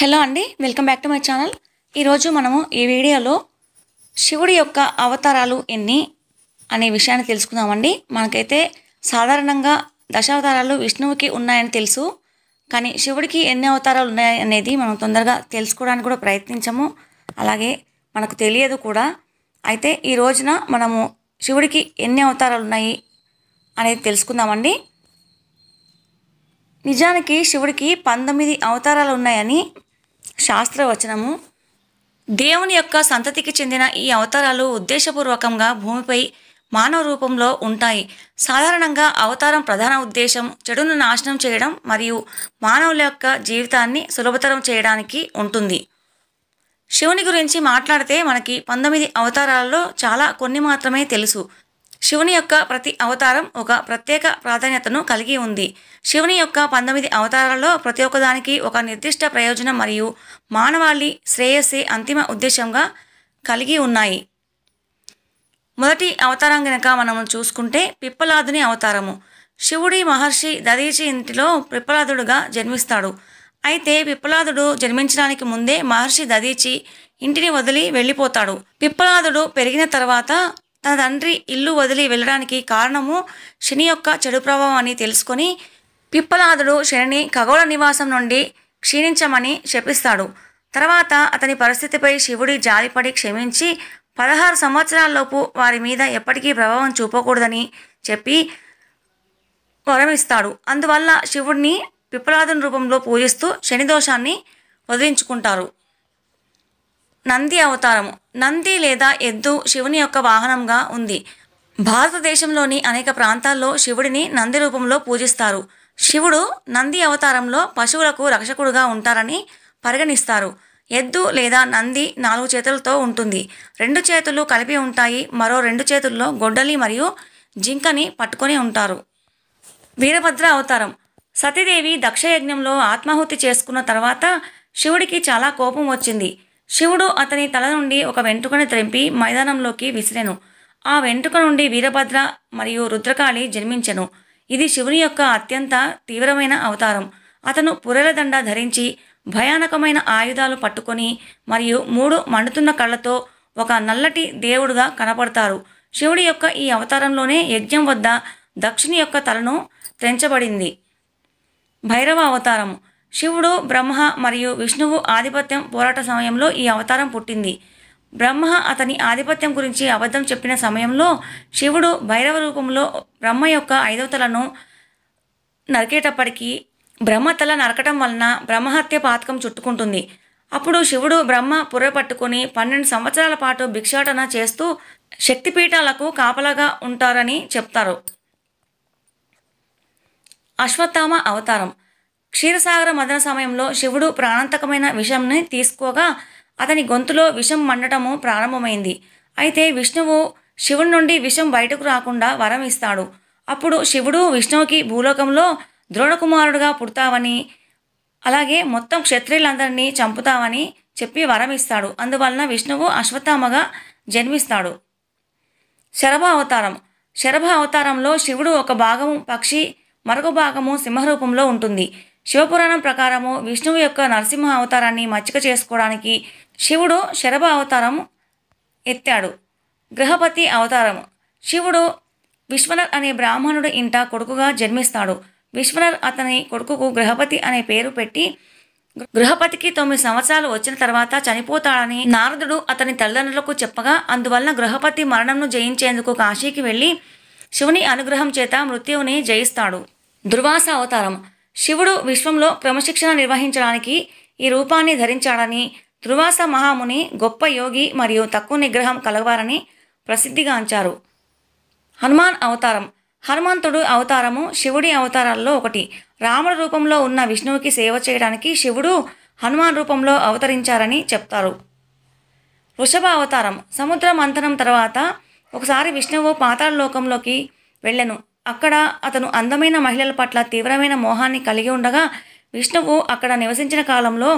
hello అండి welcome back to my channel ఈరోజు మనము ఈ వీడియోలో శివుడి యొక్క అవతారాలు ఎన్ని అనే విషయాన్ని తెలుసుకుందామండి మనకైతే సాధారణంగా దశావతారాలు విష్ణువుకి ఉన్నాయని తెలుసు కానీ శివుడికి ఎన్ని అవతారాలు ఉన్నాయి అనేది మనం తొందరగా తెలుసుకోవడానికి కూడా ప్రయత్నించము అలాగే మనకు తెలియదు కూడా అయితే ఈ రోజున మనము శివుడికి ఎన్ని అవతారాలు ఉన్నాయి అనేది తెలుసుకుందామండి నిజానికి శివుడికి పంతొమ్మిది అవతారాలు ఉన్నాయని శాస్త్రవచనము దేవుని యొక్క సంతతికి చెందిన ఈ అవతారాలు ఉద్దేశపూర్వకంగా భూమిపై మానవ రూపంలో ఉంటాయి సాధారణంగా అవతారం ప్రధాన ఉద్దేశం చెడును నాశనం చేయడం మరియు మానవుల యొక్క జీవితాన్ని సులభతరం చేయడానికి ఉంటుంది శివుని గురించి మాట్లాడితే మనకి పంతొమ్మిది అవతారాలలో చాలా కొన్ని మాత్రమే తెలుసు శివుని యొక్క ప్రతి అవతారం ఒక ప్రత్యేక ప్రాధాన్యతను కలిగి ఉంది శివుని యొక్క పంతొమ్మిది అవతారాల్లో ప్రతి ఒక్కదానికి ఒక నిర్దిష్ట ప్రయోజనం మరియు మానవాళి శ్రేయస్సే అంతిమ ఉద్దేశంగా కలిగి ఉన్నాయి మొదటి అవతారం కనుక మనం చూసుకుంటే పిప్పలాదుని అవతారము శివుడి మహర్షి దదీచి ఇంటిలో పిప్పలాదుడుగా జన్మిస్తాడు అయితే పిప్పలాదుడు జన్మించడానికి ముందే మహర్షి దదీచి ఇంటిని వదిలి వెళ్ళిపోతాడు పిప్పలాదుడు పెరిగిన తర్వాత తన తండ్రి ఇల్లు వదిలి వెళ్ళడానికి కారణము శని యొక్క చెడు ప్రభావం అని తెలుసుకొని పిప్పలాదుడు శనిని ఖగోళ నివాసం నుండి క్షీణించమని శపిస్తాడు తర్వాత అతని పరిస్థితిపై శివుడి జాలిపడి క్షమించి పదహారు సంవత్సరాలలోపు వారి మీద ఎప్పటికీ ప్రభావం చూపకూడదని చెప్పి వరమిస్తాడు అందువల్ల శివుడిని పిప్పలాదుని రూపంలో పూజిస్తూ శని దోషాన్ని వదిలించుకుంటారు నంది అవతారము నంది లేదా ఎద్దు శివుని యొక్క వాహనంగా ఉంది భారతదేశంలోని అనేక ప్రాంతాల్లో శివుడిని నంది రూపంలో పూజిస్తారు శివుడు నంది అవతారంలో పశువులకు రక్షకుడుగా ఉంటారని పరిగణిస్తారు ఎద్దు లేదా నంది నాలుగు చేతులతో ఉంటుంది రెండు చేతులు కలిపి ఉంటాయి మరో రెండు చేతుల్లో గొడ్డలి మరియు జింకని పట్టుకొని ఉంటారు వీరభద్ర అవతారం సతీదేవి దక్షయజ్ఞంలో ఆత్మాహుతి చేసుకున్న తర్వాత శివుడికి చాలా కోపం వచ్చింది శివుడు అతని తల నుండి ఒక వెంట్రుకను త్రెంపి మైదానంలోకి విసిరెను ఆ వెంట్రుక నుండి వీరభద్ర మరియు రుద్రకాళి జన్మించెను ఇది శివుని యొక్క అత్యంత తీవ్రమైన అవతారం అతను పురలదండ ధరించి భయానకమైన ఆయుధాలు పట్టుకొని మరియు మూడు మండుతున్న కళ్ళతో ఒక నల్లటి దేవుడుగా కనపడతారు శివుడి యొక్క ఈ అవతారంలోనే యజ్ఞం వద్ద దక్షిణి యొక్క తలను తెంచబడింది భైరవ అవతారం శివుడు బ్రహ్మ మరియు విష్ణువు ఆధిపత్యం పోరాట సమయంలో ఈ అవతారం పుట్టింది బ్రహ్మ అతని ఆధిపత్యం గురించి అబద్ధం చెప్పిన సమయంలో శివుడు భైరవ రూపంలో బ్రహ్మ యొక్క ఐదవతలను నరికేటప్పటికీ బ్రహ్మ తల నరకటం వలన బ్రహ్మహత్య పాతకం చుట్టుకుంటుంది అప్పుడు శివుడు బ్రహ్మ పుర్ర పట్టుకుని పన్నెండు సంవత్సరాల పాటు భిక్షాటన చేస్తూ శక్తిపీఠాలకు కాపలాగా ఉంటారని చెప్తారు అశ్వత్థామ అవతారం క్షీరసాగర మదన సమయంలో శివుడు ప్రాణాంతకమైన విషంని తీసుకోగా అతని గొంతులో విషం మండటము ప్రారంభమైంది అయితే విష్ణువు శివుడి నుండి విషం బయటకు రాకుండా వరం ఇస్తాడు అప్పుడు శివుడు విష్ణువుకి భూలోకంలో ద్రోణకుమారుడుగా పుడతావని అలాగే మొత్తం క్షత్రియులందరినీ చంపుతావని చెప్పి వరం ఇస్తాడు అందువలన విష్ణువు అశ్వత్థామగా జన్మిస్తాడు శరభ అవతారం శరభ అవతారంలో శివుడు ఒక భాగము పక్షి మరొక భాగము సింహరూపంలో ఉంటుంది శివపురాణం ప్రకారము విష్ణువు యొక్క నరసింహ అవతారాన్ని మచ్చిక చేసుకోవడానికి శివుడు శరభ అవతారం ఎత్తాడు గ్రహపతి అవతారం శివుడు విశ్వనర్ అనే బ్రాహ్మణుడు ఇంట కొడుకుగా జన్మిస్తాడు విశ్వనర్ అతని కొడుకుకు గ్రహపతి అనే పేరు పెట్టి గృహపతికి తొమ్మిది సంవత్సరాలు వచ్చిన తర్వాత చనిపోతాడని నారదుడు అతని తల్లిదండ్రులకు చెప్పగా అందువలన గృహపతి మరణంను జయించేందుకు కాశీకి వెళ్ళి శివుని అనుగ్రహం చేత మృత్యువుని జయిస్తాడు దుర్వాస అవతారం శివుడు విశ్వంలో క్రమశిక్షణ నిర్వహించడానికి ఈ రూపాన్ని ధరించాడని ధృవాస మహాముని గొప్ప యోగి మరియు తక్కువ నిగ్రహం కలవారని ప్రసిద్ధిగాంచారు హనుమాన్ అవతారం హనుమంతుడు అవతారము శివుడి అవతారాల్లో ఒకటి రాముడు రూపంలో ఉన్న విష్ణువుకి సేవ చేయడానికి శివుడు హనుమాన్ రూపంలో అవతరించారని చెప్తారు వృషభ అవతారం సముద్ర మంథనం తర్వాత ఒకసారి విష్ణువు పాతాళలోకంలోకి వెళ్ళెను అక్కడ అతను అందమైన మహిళల పట్ల తీవ్రమైన మోహాన్ని కలిగి ఉండగా విష్ణువు అక్కడ నివసించిన కాలంలో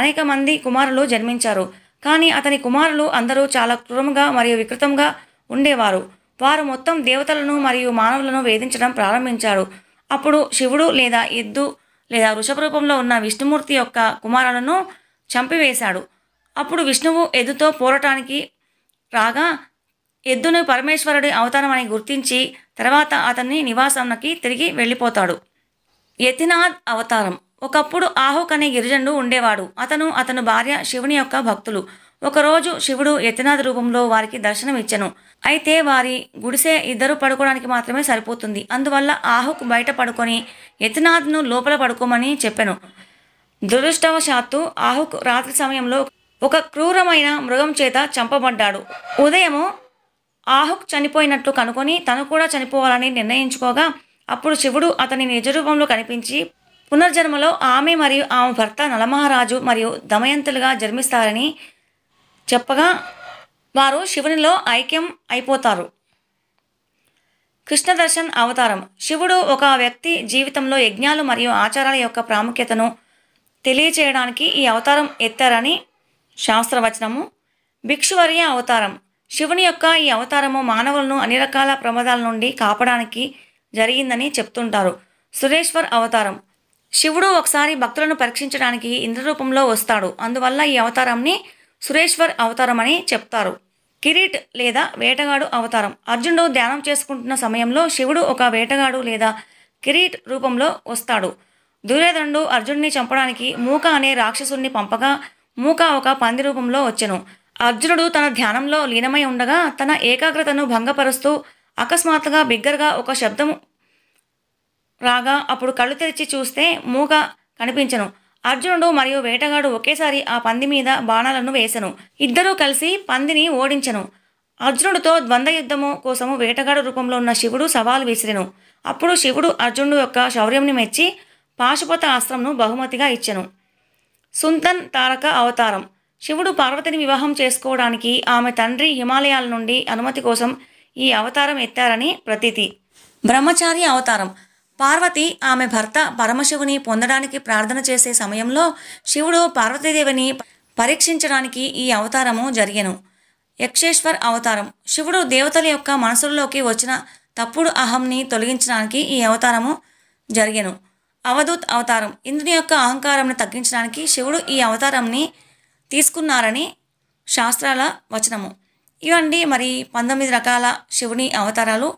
అనేక మంది కుమారులు జన్మించారు కానీ అతని కుమారులు అందరూ చాలా క్రూరంగా మరియు వికృతంగా ఉండేవారు వారు మొత్తం దేవతలను మరియు మానవులను వేధించడం ప్రారంభించారు అప్పుడు శివుడు లేదా ఎద్దు లేదా వృషభ రూపంలో ఉన్న విష్ణుమూర్తి యొక్క కుమారులను చంపివేశాడు అప్పుడు విష్ణువు ఎద్దుతో పోరటానికి రాగా ఎద్దును పరమేశ్వరుడి అవతారం అని గుర్తించి తర్వాత అతన్ని నివాసంకి తిరిగి వెళ్ళిపోతాడు యతినాథ్ అవతారం ఒకప్పుడు ఆహుక్ అనే గిరిజనుడు ఉండేవాడు అతను అతను భార్య శివుని యొక్క భక్తులు ఒకరోజు శివుడు యతినాథ్ రూపంలో వారికి దర్శనం ఇచ్చెను అయితే వారి గుడిసె ఇద్దరు పడుకోవడానికి మాత్రమే సరిపోతుంది అందువల్ల ఆహుక్ బయట పడుకొని యతినాథ్ను లోపల పడుకోమని చెప్పాను దురదృష్టవశాత్తు ఆహుక్ రాత్రి సమయంలో ఒక క్రూరమైన మృగం చేత చంపబడ్డాడు ఉదయము ఆహుక్ చనిపోయినట్లు కనుకొని తను కూడా చనిపోవాలని నిర్ణయించుకోగా అప్పుడు శివుడు అతని నిజరూపంలో కనిపించి పునర్జన్మలో ఆమె మరియు ఆమె భర్త నలమహారాజు మరియు దమయంతులుగా జన్మిస్తారని చెప్పగా వారు శివునిలో ఐక్యం అయిపోతారు కృష్ణదర్శన్ అవతారం శివుడు ఒక వ్యక్తి జీవితంలో యజ్ఞాలు మరియు ఆచారాల యొక్క ప్రాముఖ్యతను తెలియచేయడానికి ఈ అవతారం ఎత్తారని శాస్త్రవచనము భిక్షువర్య అవతారం శివుని యొక్క ఈ అవతారము మానవులను అన్ని రకాల ప్రమాదాల నుండి కాపాడానికి జరిగిందని చెప్తుంటారు సురేశ్వర్ అవతారం శివుడు ఒకసారి భక్తులను పరీక్షించడానికి ఇంద్రరూపంలో వస్తాడు అందువల్ల ఈ అవతారంని సురేశ్వర్ అవతారం అని చెప్తారు కిరీట్ లేదా వేటగాడు అవతారం అర్జునుడు ధ్యానం చేసుకుంటున్న సమయంలో శివుడు ఒక వేటగాడు లేదా కిరీట్ రూపంలో వస్తాడు దుర్యోధనుడు అర్జునుడిని చంపడానికి మూక అనే రాక్షసుని పంపగా మూక ఒక పంది రూపంలో వచ్చెను అర్జునుడు తన ధ్యానంలో లీనమై ఉండగా తన ఏకాగ్రతను భంగపరుస్తూ అకస్మాత్తుగా బిగ్గరగా ఒక శబ్దం రాగా అప్పుడు కళ్ళు తెరిచి చూస్తే మూగ కనిపించను అర్జునుడు మరియు వేటగాడు ఒకేసారి ఆ పంది మీద బాణాలను వేసను ఇద్దరూ కలిసి పందిని ఓడించను అర్జునుడితో ద్వంద్వ యుద్ధము కోసము వేటగాడు రూపంలో ఉన్న శివుడు సవాలు విసిరెను అప్పుడు శివుడు అర్జునుడు యొక్క శౌర్యంని మెచ్చి పాశుపత ఆశ్రంను బహుమతిగా ఇచ్చెను సుంతన్ తారక అవతారం శివుడు పార్వతిని వివాహం చేసుకోవడానికి ఆమె తండ్రి హిమాలయాల నుండి అనుమతి కోసం ఈ అవతారం ఎత్తారని ప్రతీతి బ్రహ్మచారి అవతారం పార్వతి ఆమె భర్త పరమశివుని పొందడానికి ప్రార్థన చేసే సమయంలో శివుడు పార్వతీదేవిని పరీక్షించడానికి ఈ అవతారము జరిగెను యక్షేశ్వర్ అవతారం శివుడు దేవతల యొక్క మనసుల్లోకి వచ్చిన తప్పుడు అహంని తొలగించడానికి ఈ అవతారము జరిగెను అవధూత్ అవతారం ఇంద్రుని యొక్క అహంకారంను తగ్గించడానికి శివుడు ఈ అవతారంని తీసుకున్నారని శాస్త్రాల వచనము ఇవండి మరి పంతొమ్మిది రకాల శివుని అవతారాలు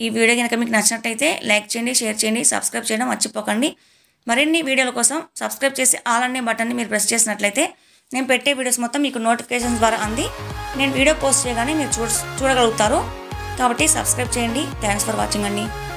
ఈ వీడియో కనుక మీకు నచ్చినట్టయితే లైక్ చేయండి షేర్ చేయండి సబ్స్క్రైబ్ చేయడం మర్చిపోకండి మరిన్ని వీడియోల కోసం సబ్స్క్రైబ్ చేసి ఆల్ అనే బటన్ని మీరు ప్రెస్ చేసినట్లయితే నేను పెట్టే వీడియోస్ మొత్తం మీకు నోటిఫికేషన్ ద్వారా అంది నేను వీడియో పోస్ట్ చేయగానే మీరు చూ చూడగలుగుతారు కాబట్టి సబ్స్క్రైబ్ చేయండి థ్యాంక్స్ ఫర్ వాచింగ్ అండి